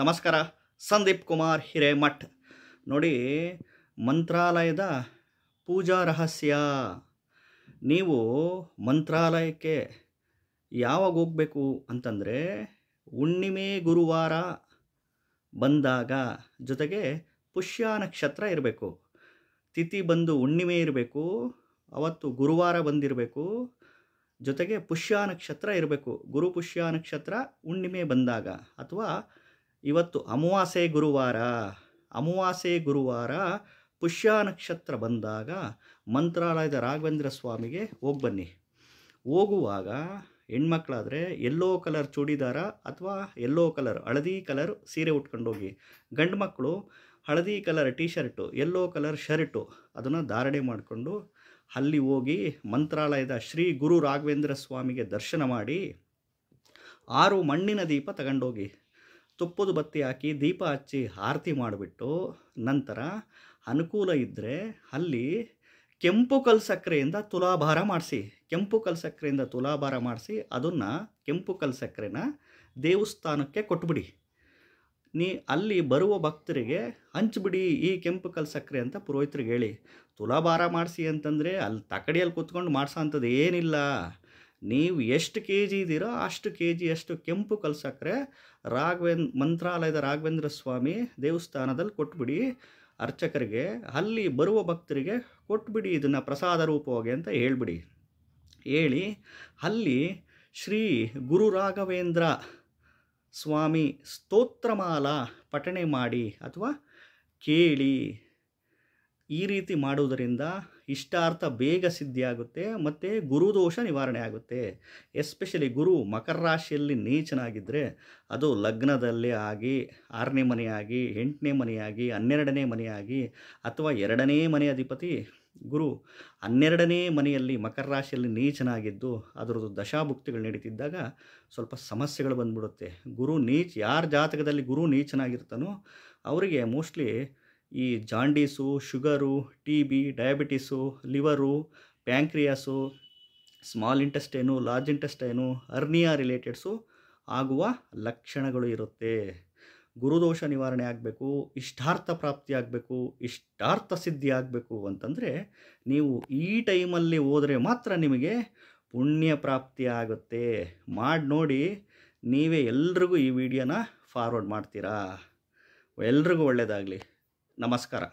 ನಮಸ್ಕಾರ ಸಂದೀಪ್ ಕುಮಾರ್ ಹಿರೇಮಠ್ ನೋಡಿ ಮಂತ್ರಾಲಯದ ಪೂಜಾ ರಹಸ್ಯ ನೀವು ಮಂತ್ರಾಲಯಕ್ಕೆ ಯಾವಾಗ ಹೋಗಬೇಕು ಅಂತಂದರೆ ಹುಣ್ಣಿಮೆ ಗುರುವಾರ ಬಂದಾಗ ಜೊತೆಗೆ ಪುಷ್ಯ ನಕ್ಷತ್ರ ಇರಬೇಕು ತಿಥಿ ಬಂದು ಹುಣ್ಣಿಮೆ ಇರಬೇಕು ಅವತ್ತು ಗುರುವಾರ ಬಂದಿರಬೇಕು ಜೊತೆಗೆ ಪುಷ್ಯ ನಕ್ಷತ್ರ ಇರಬೇಕು ಗುರು ಪುಷ್ಯ ನಕ್ಷತ್ರ ಹುಣ್ಣಿಮೆ ಬಂದಾಗ ಅಥವಾ ಇವತ್ತು ಅಮಾವಾಸ್ಯೆ ಗುರುವಾರ ಅಮಾವಾಸ್ಯೆ ಗುರುವಾರ ಪುಷ್ಯ ನಕ್ಷತ್ರ ಬಂದಾಗ ಮಂತ್ರಾಲಯದ ರಾಘವೇಂದ್ರ ಸ್ವಾಮಿಗೆ ಹೋಗಿ ಬನ್ನಿ ಹೋಗುವಾಗ ಹೆಣ್ಮಕ್ಳಾದರೆ ಎಲ್ಲೋ ಕಲರ್ ಚೂಡಿದಾರ ಅಥವಾ ಎಲ್ಲೋ ಕಲರ್ ಹಳದಿ ಕಲರ್ ಸೀರೆ ಉಟ್ಕೊಂಡೋಗಿ ಗಂಡು ಮಕ್ಕಳು ಹಳದಿ colour T shirt yellow colour shirt ಅದನ್ನು ಧಾರಣೆ ಮಾಡಿಕೊಂಡು ಅಲ್ಲಿ ಹೋಗಿ ಮಂತ್ರಾಲಯದ ಶ್ರೀ ಗುರು ರಾಘವೇಂದ್ರ ಸ್ವಾಮಿಗೆ ದರ್ಶನ ಮಾಡಿ ಆರು ಮಣ್ಣಿನ ದೀಪ ತಗೊಂಡೋಗಿ ತುಪ್ಪದ ಬತ್ತಿ ಹಾಕಿ ದೀಪ ಹಚ್ಚಿ ಆರತಿ ಮಾಡಿಬಿಟ್ಟು ನಂತರ ಅನುಕೂಲ ಇದ್ದರೆ ಅಲ್ಲಿ ಕೆಂಪು ಕಲ್ ಸಕ್ಕರೆಯಿಂದ ತುಲಾಭಾರ ಮಾಡಿಸಿ ಕೆಂಪು ಕಲ್ ಸಕ್ಕರೆಯಿಂದ ತುಲಾಭಾರ ಮಾಡಿಸಿ ಅದನ್ನು ಕೆಂಪು ಕಲ್ ಸಕ್ಕರೆನ ದೇವಸ್ಥಾನಕ್ಕೆ ಕೊಟ್ಬಿಡಿ ನೀ ಅಲ್ಲಿ ಬರುವ ಭಕ್ತರಿಗೆ ಹಂಚ್ಬಿಡಿ ಈ ಕೆಂಪು ಕಲ್ ಸಕ್ಕರೆ ಅಂತ ಪುರೋಹಿತರಿಗೆ ಹೇಳಿ ತುಲಾಭಾರ ಮಾಡಿಸಿ ಅಂತಂದರೆ ಅಲ್ಲಿ ತಕಡಿಯಲ್ಲಿ ಕೂತ್ಕೊಂಡು ಮಾಡಿಸೋ ಅಂಥದ್ದು ಏನಿಲ್ಲ ನೀವು ಎಷ್ಟು ಕೆ ಜಿ ಇದ್ದೀರೋ ಅಷ್ಟು ಕೆ ಅಷ್ಟು ಕೆಂಪು ಕಲ್ಸಕ್ರೆ ರಾಘವೇಂದ್ರ ಮಂತ್ರಾಲಯದ ರಾಘವೇಂದ್ರ ಸ್ವಾಮಿ ದೇವಸ್ಥಾನದಲ್ಲಿ ಕೊಟ್ಬಿಡಿ ಅರ್ಚಕರಿಗೆ ಅಲ್ಲಿ ಬರುವ ಭಕ್ತರಿಗೆ ಕೊಟ್ಬಿಡಿ ಇದನ್ನು ಪ್ರಸಾದ ರೂಪವಾಗಿ ಅಂತ ಹೇಳ್ಬಿಡಿ ಹೇಳಿ ಅಲ್ಲಿ ಶ್ರೀ ಗುರು ರಾಘವೇಂದ್ರ ಸ್ವಾಮಿ ಸ್ತೋತ್ರಮಾಲ ಪಠಣೆ ಮಾಡಿ ಅಥವಾ ಕೇಳಿ ಈ ರೀತಿ ಮಾಡುವುದರಿಂದ ಇಷ್ಟಾರ್ಥ ಬೇಗ ಸಿದ್ಧಿಯಾಗುತ್ತೆ ಮತ್ತು ಗುರುದೋಷ ನಿವಾರಣೆ ಆಗುತ್ತೆ ಎಸ್ಪೆಷಲಿ ಗುರು ಮಕರ ರಾಶಿಯಲ್ಲಿ ನೀಚನಾಗಿದ್ದರೆ ಅದು ಲಗ್ನದಲ್ಲಿ ಆಗಿ ಆರನೇ ಮನೆಯಾಗಿ ಎಂಟನೇ ಮನೆಯಾಗಿ ಹನ್ನೆರಡನೇ ಮನೆಯಾಗಿ ಅಥವಾ ಎರಡನೇ ಮನೆ ಅಧಿಪತಿ ಗುರು ಹನ್ನೆರಡನೇ ಮನೆಯಲ್ಲಿ ಮಕರ ರಾಶಿಯಲ್ಲಿ ನೀಚನಾಗಿದ್ದು ಅದರದ್ದು ದಶಾಭುಕ್ತಿಗಳು ನಡೀತಿದ್ದಾಗ ಸ್ವಲ್ಪ ಸಮಸ್ಯೆಗಳು ಬಂದ್ಬಿಡುತ್ತೆ ಗುರು ನೀಚ್ ಯಾರ ಜಾತಕದಲ್ಲಿ ಗುರು ನೀಚನಾಗಿರ್ತಾನೋ ಅವರಿಗೆ ಮೋಸ್ಟ್ಲಿ ಈ jaundice sugar T B diabetes liver pancreas small intestine large intestine hernia ರಿಲೇಟೆಡ್ಸು ಆಗುವ ಲಕ್ಷಣಗಳು ಇರುತ್ತೆ ಗುರುದೋಷ ನಿವಾರಣೆ ಆಗಬೇಕು ಇಷ್ಟಾರ್ಥ ಪ್ರಾಪ್ತಿ ಆಗಬೇಕು ಇಷ್ಟಾರ್ಥ ಸಿದ್ಧಿ ಆಗಬೇಕು ಅಂತಂದರೆ ನೀವು ಈ ಟೈಮಲ್ಲಿ ಹೋದರೆ ಮಾತ್ರ ನಿಮಗೆ ಪುಣ್ಯ ಪ್ರಾಪ್ತಿ ಆಗುತ್ತೆ ಮಾಡಿ ನೋಡಿ ನೀವೇ ಎಲ್ರಿಗೂ ಈ ವಿಡಿಯೋನ ಫಾರ್ವರ್ಡ್ ಮಾಡ್ತೀರಾ ಎಲ್ರಿಗೂ ಒಳ್ಳೆಯದಾಗಲಿ ನಮಸ್ಕಾರ